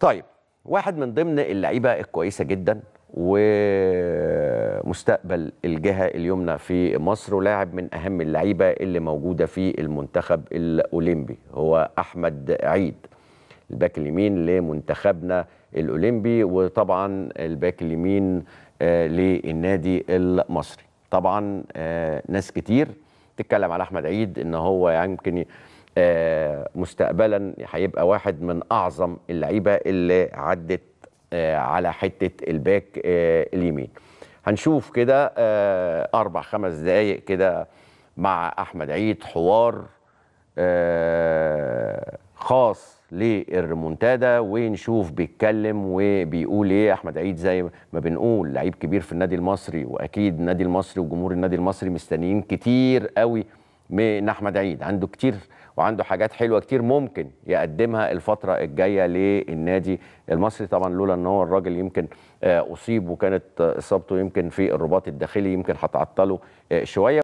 طيب واحد من ضمن اللعيبه الكويسه جدا ومستقبل الجهه اليمنى في مصر ولاعب من اهم اللعيبه اللي موجوده في المنتخب الاولمبي هو احمد عيد الباك اليمين لمنتخبنا الاولمبي وطبعا الباك اليمين آه، للنادي المصري طبعا آه، ناس كتير تتكلم على احمد عيد ان هو يمكن يعني آه، مستقبلا هيبقى واحد من اعظم اللعيبه اللي عدت آه، على حته الباك آه، اليمين هنشوف كده اربع خمس دقائق كده مع احمد عيد حوار خاص للريمونتادا ونشوف بيتكلم وبيقول ايه احمد عيد زي ما بنقول لعيب كبير في النادي المصري واكيد النادي المصري وجمهور النادي المصري مستنيين كتير قوي من احمد عيد عنده كتير وعنده حاجات حلوه كتير ممكن يقدمها الفتره الجايه للنادي المصري طبعا لولا ان هو الراجل يمكن آه، اصيب وكانت اصابته يمكن في الرباط الداخلي يمكن هتعطله آه، شويه